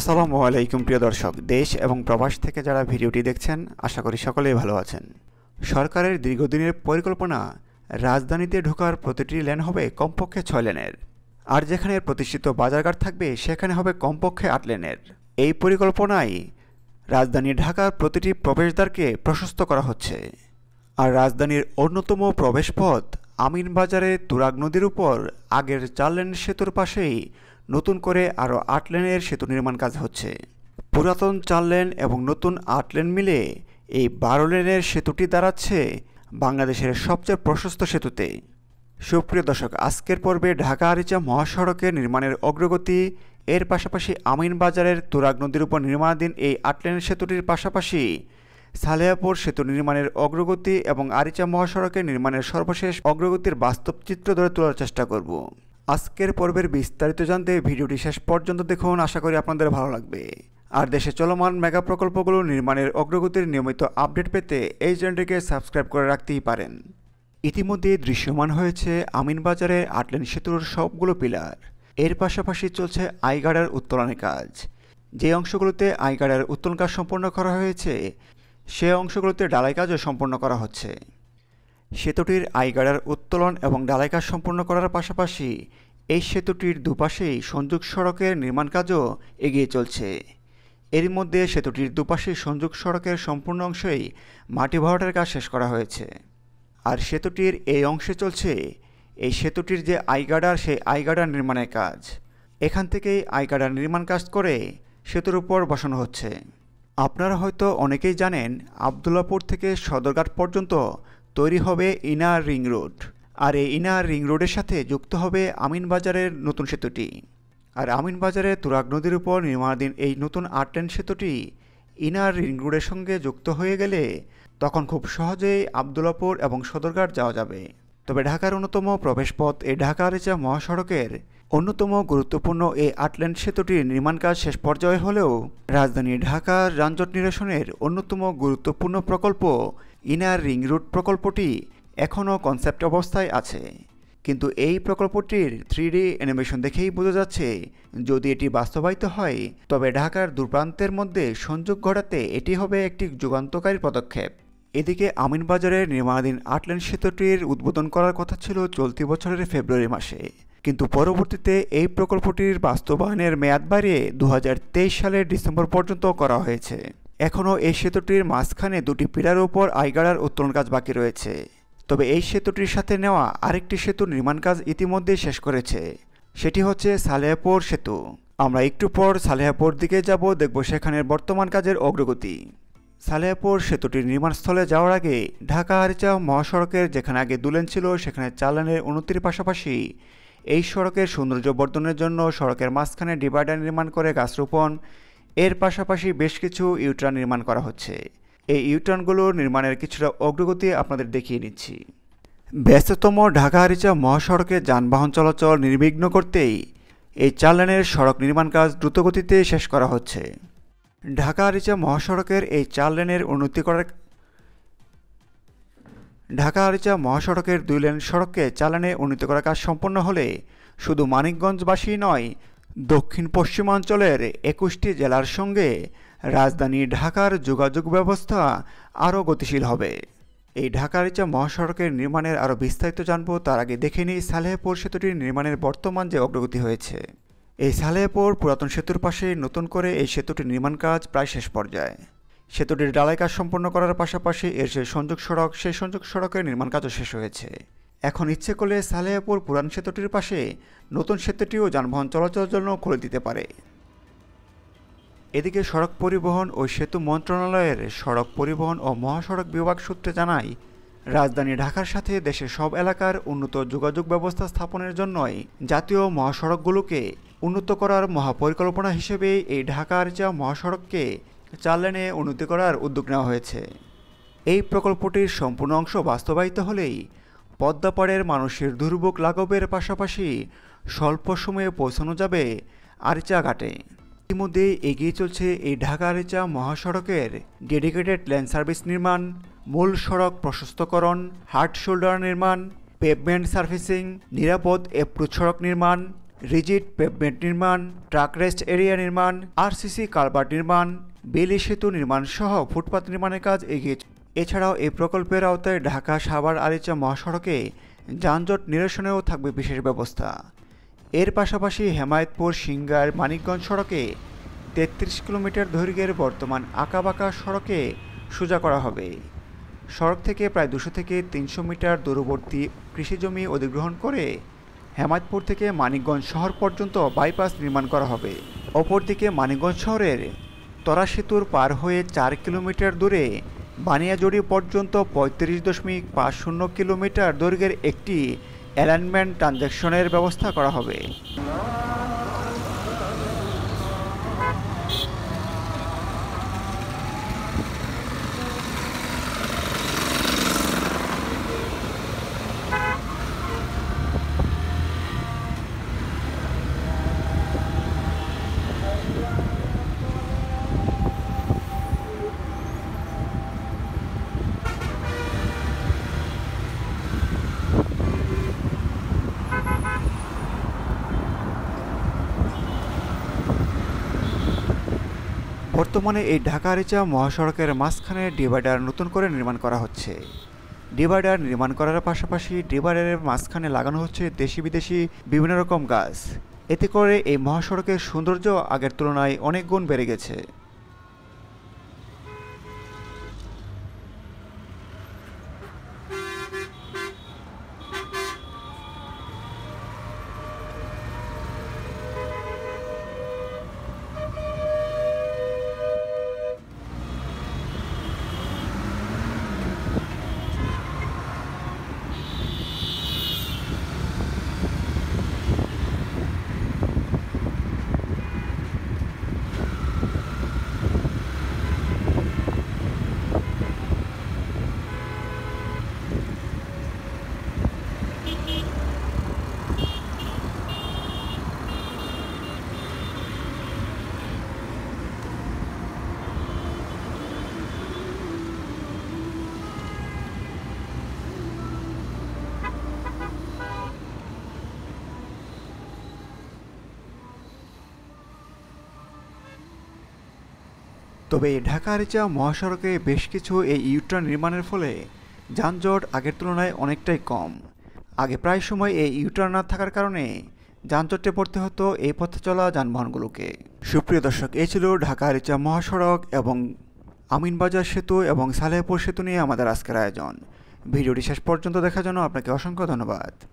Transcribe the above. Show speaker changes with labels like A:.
A: আসসালামু আলাইকুম প্রিয় দর্শক দেশ এবং প্রবাস থেকে যারা ভিডিওটি দেখছেন আশা করি সকলেই ভালো আছেন সরকারের দীর্ঘদিনের পরিকল্পনা রাজধানীতে ঢোকার প্রতিটি লেন হবে কমপক্ষে ছয় লেনের আর যেখানে প্রতিষ্ঠিত বাজারঘাট থাকবে সেখানে হবে কমপক্ষে আট লেনের এই পরিকল্পনায় রাজধানী ঢাকার প্রতিটি প্রবেশদ্বারকে প্রশস্ত করা হচ্ছে আর রাজধানীর অন্যতম প্রবেশপথ আমিনবাজারে তুরাগ নদীর উপর আগের চার লেন সেতুর পাশেই নতুন করে আরও আট লেনের সেতু নির্মাণ কাজ হচ্ছে পুরাতন চার লেন এবং নতুন আট লেন মিলে এই বারো লেনের সেতুটি দাঁড়াচ্ছে বাংলাদেশের সবচেয়ে প্রশস্ত সেতুতে সুপ্রিয় দর্শক আজকের পর্বে ঢাকা আরিচা মহাসড়কে নির্মাণের অগ্রগতি এর পাশাপাশি আমিন বাজারের তুরাগ নদীর উপর নির্মাণাধীন এই আটলেনের সেতুটির পাশাপাশি সালেহাপুর সেতু নির্মাণের অগ্রগতি এবং আরিচা মহাসড়কে নির্মাণের সর্বশেষ অগ্রগতির বাস্তব চিত্র ধরে তোলার চেষ্টা করব আজকের পর্বের বিস্তারিত জানতে ভিডিওটি শেষ পর্যন্ত দেখুন আশা করি আপনাদের ভালো লাগবে আর দেশে চলমান মেগা প্রকল্পগুলো নির্মাণের অগ্রগতির নিয়মিত আপডেট পেতে এই চ্যানেলটিকে সাবস্ক্রাইব করে রাখতেই পারেন ইতিমধ্যে দৃশ্যমান হয়েছে আমিনবাজারে আটলেন সেতুর সবগুলো পিলার এর পাশাপাশি চলছে আইগাড়ার উত্তোলনের কাজ যে অংশগুলোতে আইগাড়ার উত্তোলন কাজ সম্পন্ন করা হয়েছে সে অংশগুলোতে ডালাই কাজও সম্পন্ন করা হচ্ছে সেতুটির আইগাড়ার উত্তোলন এবং ঢালাই সম্পূর্ণ করার পাশাপাশি এই সেতুটির দুপাশেই সংযোগ সড়কের নির্মাণ কাজও এগিয়ে চলছে এর মধ্যে সেতুটির দুপাশে সংযোগ সড়কের সম্পূর্ণ অংশেই মাটি ভরাটের কাজ শেষ করা হয়েছে আর সেতুটির এই অংশে চলছে এই সেতুটির যে আইগাডার সেই আইগাডার নির্মাণের কাজ এখান থেকেই আইগাডার নির্মাণ কাজ করে সেতুর উপর বসানো হচ্ছে আপনারা হয়তো অনেকেই জানেন আবদুল্লাপুর থেকে সদরঘাট পর্যন্ত তৈরি হবে ইনার রিং রোড আর এই ইনার রিং রোডের সাথে যুক্ত হবে আমিনবাজারের নতুন সেতুটি আর আমিনবাজারের তুরাগ নদীর উপর নির্মাণাধীন এই নতুন আর্ট লেন সেতুটি ইনার রিং রোডের সঙ্গে যুক্ত হয়ে গেলে তখন খুব সহজেই আবদুল্লাপুর এবং সদরঘাট যাওয়া যাবে তবে ঢাকার অন্যতম প্রবেশপথ এই ঢাকা আরিচা মহাসড়কের অন্যতম গুরুত্বপূর্ণ এই আটল্যান্ড সেতুটির নির্মাণ কাজ শেষ পর্যায়ে হলেও রাজধানী ঢাকার যানজট নিরসনের অন্যতম গুরুত্বপূর্ণ প্রকল্প ইনার রিং রুট প্রকল্পটি এখনও কনসেপ্ট অবস্থায় আছে কিন্তু এই প্রকল্পটির থ্রি অ্যানিমেশন দেখেই বোঝা যাচ্ছে যদি এটি বাস্তবায়িত হয় তবে ঢাকার দূরপ্রান্তের মধ্যে সংযোগ ঘটাতে এটি হবে একটি যুগান্তকারী পদক্ষেপ এদিকে আমিনবাজারের নির্মাণাধীন আটল্যান্ড সেতুটির উদ্বোধন করার কথা ছিল চলতি বছরের ফেব্রুয়ারি মাসে কিন্তু পরবর্তীতে এই প্রকল্পটির বাস্তবায়নের মেয়াদ বাড়িয়ে দু সালের ডিসেম্বর পর্যন্ত করা হয়েছে এখনও এই সেতুটির মাঝখানে দুটি পিলার উপর আইগাড়ার উত্তোলন কাজ বাকি রয়েছে তবে এই সেতুটির সাথে নেওয়া আরেকটি সেতু নির্মাণ কাজ ইতিমধ্যে শেষ করেছে সেটি হচ্ছে সালেহাপুর সেতু আমরা একটু পর সালেহাপুর দিকে যাব দেখব সেখানের বর্তমান কাজের অগ্রগতি সালেহাপুর সেতুটির নির্মাণস্থলে যাওয়ার আগে ঢাকা আরিচা মহাসড়কের যেখানে আগে দুলেন ছিল সেখানে চালানের উন্নতির পাশাপাশি এই সড়কের সৌন্দর্য বর্ধনের জন্য সড়কের মাঝখানে ডিভাইডার নির্মাণ করে গাছ রোপণ এর পাশাপাশি বেশ কিছু ইউটার্ন নির্মাণ করা হচ্ছে এই ইউটার্নগুলো নির্মাণের কিছুটা অগ্রগতি আপনাদের দেখিয়ে নিচ্ছি ব্যস্ততম ঢাকা হারিচা মহাসড়কে যানবাহন চলাচল নির্বিঘ্ন করতেই এই চার লেনের সড়ক নির্মাণ কাজ দ্রুতগতিতে শেষ করা হচ্ছে ঢাকা আরিচা মহাসড়কের এই চার লেনের উন্নতি করার ঢাকা আরিচা মহাসড়কের দুই লেন সড়ককে চালানে উন্নীত করার কাজ সম্পন্ন হলে শুধু মানিকগঞ্জবাসী নয় দক্ষিণ পশ্চিমাঞ্চলের একুশটি জেলার সঙ্গে রাজধানী ঢাকার যোগাযোগ ব্যবস্থা আরও গতিশীল হবে এই ঢাকা আরিচা মহাসড়কের নির্মাণের আরও বিস্তারিত জানব তার আগে দেখে নিই সালেহপুর সেতুটির নির্মাণের বর্তমান যে অগ্রগতি হয়েছে এই সালেহপুর পুরাতন সেতুর পাশে নতুন করে এই সেতুটির নির্মাণ কাজ প্রায় শেষ পর্যায়ে সেতুটির ঢালাই কাজ সম্পন্ন করার পাশাপাশি এর যে সংযোগ সড়ক সেই সংযোগ সড়কের নির্মাণ কাজও শেষ হয়েছে এখন ইচ্ছে করলে সালেহাপুর পুরান সেতুটির পাশে নতুন সেতুটিও যানবাহন চলাচলের জন্য খুলে দিতে পারে এদিকে সড়ক পরিবহন ও সেতু মন্ত্রণালয়ের সড়ক পরিবহন ও মহাসড়ক বিভাগ সূত্রে জানায় রাজধানী ঢাকার সাথে দেশের সব এলাকার উন্নত যোগাযোগ ব্যবস্থা স্থাপনের জন্যই জাতীয় মহাসড়কগুলোকে উন্নত করার মহাপরিকল্পনা হিসেবে এই ঢাকার যা মহাসড়ককে চার লেনে উন্নতি করার উদ্যোগ নেওয়া হয়েছে এই প্রকল্পটির সম্পূর্ণ অংশ বাস্তবায়িত হলেই পদ্মাপাড়ের মানুষের দুর্ভোগ লাঘবের পাশাপাশি স্বল্প সময়ে পৌঁছানো যাবে আরিচা ঘাটে ইতিমধ্যে এগিয়ে চলছে এই ঢাকা আরিচা মহাসড়কের ডেডিকেটেড ল্যান্ড সার্ভিস নির্মাণ মূল সড়ক প্রশস্তকরণ হার্ড শোল্ডার নির্মাণ পেভমেন্ট সার্ভিসিং নিরাপদ অ্যাপ্রোচ সড়ক নির্মাণ রিজিড পেভমেন্ট নির্মাণ ট্রাক রেস্ট এরিয়া নির্মাণ আরসিসি কারবার নির্মাণ বেলি সেতু নির্মাণসহ ফুটপাত নির্মাণের কাজ এগিয়ে এছাড়াও এই প্রকল্পের আওতায় ঢাকা সাভার আলিচা মহাসড়কে যানজট নিরসনেও থাকবে বিশেষ ব্যবস্থা এর পাশাপাশি হেমায়তপুর সিঙ্গার মানিকগঞ্জ সড়কে তেত্রিশ কিলোমিটার দৈর্ঘ্যের বর্তমান আঁকাবাঁকা সড়কে সোজা করা হবে সড়ক থেকে প্রায় দুশো থেকে তিনশো মিটার দূরবর্তী কৃষিজমি অধিগ্রহণ করে হেমায়তপুর থেকে মানিকগঞ্জ শহর পর্যন্ত বাইপাস নির্মাণ করা হবে অপরদিকে মানিকগঞ্জ শহরের তরা সেতুর পার হয়ে চার কিলোমিটার দূরে বানিয়াজড়ি পর্যন্ত পঁয়ত্রিশ দশমিক পাঁচ শূন্য কিলোমিটার দৈর্ঘ্যের একটি অ্যালাইনমেন্ট ট্রানজ্যাকশনের ব্যবস্থা করা হবে বর্তমানে এই ঢাকা রেচা মহাসড়কের মাঝখানে ডিভাইডার নতুন করে নির্মাণ করা হচ্ছে ডিভাইডার নির্মাণ করার পাশাপাশি ডিভাইডারের মাঝখানে লাগানো হচ্ছে দেশি বিদেশি বিভিন্ন রকম গাছ এতে করে এই মহাসড়কের সৌন্দর্য আগের তুলনায় অনেক গুণ বেড়ে গেছে তবে ঢাকার রিচা মহাসড়কে বেশ কিছু এই ইউটার্ন নির্মাণের ফলে যানজট আগের তুলনায় অনেকটাই কম আগে প্রায় সময় এই ইউটার্ন না থাকার কারণে যানজটে পড়তে হতো এই পথে চলা যানবাহনগুলোকে সুপ্রিয় দর্শক এ ছিল ঢাকা রিচা মহাসড়ক এবং আমিনবাজার সেতু এবং সালেহপুর সেতু নিয়ে আমাদের আজকের আয়োজন ভিডিওটি শেষ পর্যন্ত দেখার জন্য আপনাকে অসংখ্য ধন্যবাদ